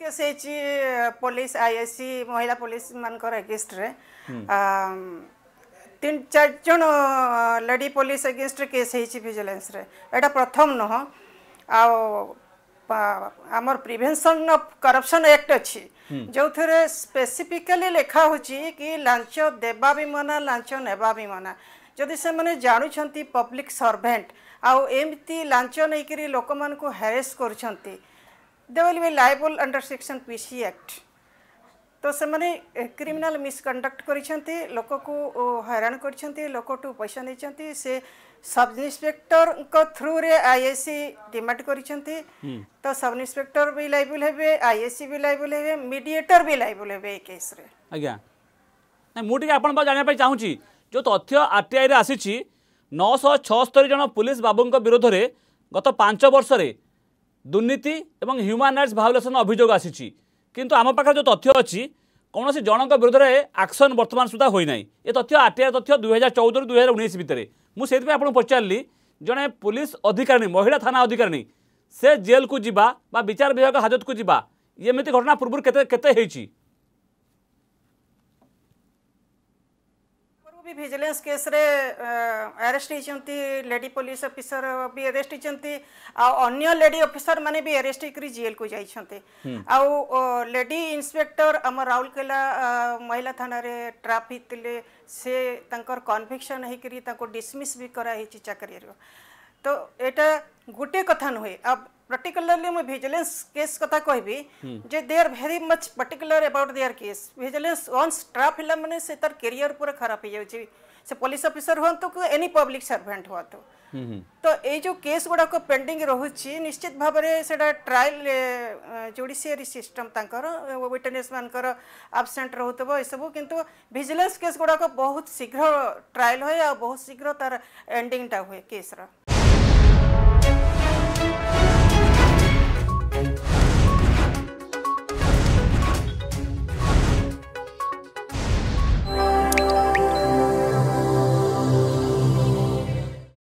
Case হয়েছি police IAC মহিলা police মানক এগেনস্টরে তিন চারজন লেডি পুলিশ এগেনস্টরে কেস হয়েছি ভিজিলেন্সরে এটা প্রথম নহ আও আমার প্রিভেনশন অফ করপশন একট অছি ଯେଉଁଥିରେ ସ୍ପେସିଫିକାଲି ଲେଖା ହେଉଛି କି ଲାଞ୍ଚ ଦେବା ବି ମନା ଲାଞ୍ଚ ନେବା ବି ମନା ଯଦି ସେମାନେ ଜାଣୁଛନ୍ତି ପବ୍ଲିକ୍ ସର୍ଭେଣ୍ଟ ଆଉ ଏମିତି ଲାଞ୍ଚ ନେଇକରି ଲୋକମାନଙ୍କୁ ହାରେସ୍ କରୁଛନ୍ତି they will be liable under section PC act তো সেমানে ক্রিমিনাল মিসকন্ডক্ট করেছেন লোককু হইরাণ করেছেন লোকঠু পয়সা নিয়েছেন সে সব ইন্সপেক্টর থ্রুরে আইএসি ডিমান্ড করেছেন তো সব ইন্সপেক্টর বি লাইবল হবে আইএসি বি লাইবল হবে মিডিয়েটর বি লাইবল হবে এই কেসরে আজ্ঞা না মু টিকে আপনার জাঁয়া চাহুছি যে তথ্য আরটিআই রে আসিছি নশহ ছস্তরি জন পুলিশ বাবুঙ্ বিরোধে গত পাঁচ বর্ষে দুর্নীতি এবং হ্ୟୁମାନ୍ ରାଇଟ୍ସ ଭାଓଲେସନ୍ ଅଭିଯୋଗ ଆସିଛି କିନ୍ତୁ ଆମ ପାଖରେ ଯେଉଁ ତଥ୍ୟ ଅଛି କୌଣସି ଜଣଙ୍କ ବିରୁଦ୍ଧରେ ଆକ୍ସନ୍ ବର୍ତ୍ତମାନ ସୁଦ୍ଧା ହୋଇନାହିଁ ଏ ତଥ୍ୟ ଆର୍ଟିଆଇ ତଥ୍ୟ ଦୁଇହଜାର ଚଉଦରୁ ଦୁଇହଜାର ଉଣେଇଶ ଭିତରେ ମୁଁ ସେଥିପାଇଁ ଆପଣଙ୍କୁ ପଚାରିଲି ଜଣେ ପୁଲିସ ଅଧିକାରିଣୀ ମହିଳା ଥାନା ଅଧିକାରିଣୀ ସେ ଜେଲ୍କୁ ଯିବା ବା ବିଚାର ବିଭାଗ ହାଜତକୁ ଯିବା ଏମିତି ଘଟଣା ପୂର୍ବରୁ କେତେ କେତେ ହେଇଛି ବି ଭିଜିଲାନ୍ସ କେସ୍ରେ ଆରେଷ୍ଟ ହୋଇଛନ୍ତି ଲେଡି ପୋଲିସ ଅଫିସର ବି ଆରେଷ୍ଟ ହୋଇଛନ୍ତି ଆଉ ଅନ୍ୟ ଲେଡି ଅଫିସର ମାନେ ବି ଆରେଷ୍ଟ ହେଇକରି ଜେଲକୁ ଯାଇଛନ୍ତି ଆଉ ଲେଡି ଇନ୍ସପେକ୍ଟର ଆମ ରାଉରକେଲା ମହିଳା ଥାନାରେ ଟ୍ରାପ୍ ହେଇଥିଲେ ସେ ତାଙ୍କର କନଭିକ୍ସନ୍ ହେଇକରି ତାଙ୍କୁ ଡିସମିସ୍ ବି କରାହେଇଛି ଚାକିରିରୁ तो यहाँ गोटे कथा नुहे अब particularly मैं vigilance case कथा कहबी हम्म। जे they are very much particular about their case vigilance once ट्राफ है मैंने से तार career पूरा खराब हो जाए से पुलिस अफिसर हूँ कि एनी पब्लिक सर्भेन्ट हूँ तो ये जो केस गुड़ाक पेंडिंग रोचे निश्चित भाव से ट्राएल जुडिसीयरी सिस्टम तर विटनेस मानक आबसेंट रोथब यू कितु भिजिलेंस केस गुड़ाक बहुत शीघ्र ट्राएल हुए आ बहुत शीघ्र तार एंडिंगटा हुए केस्र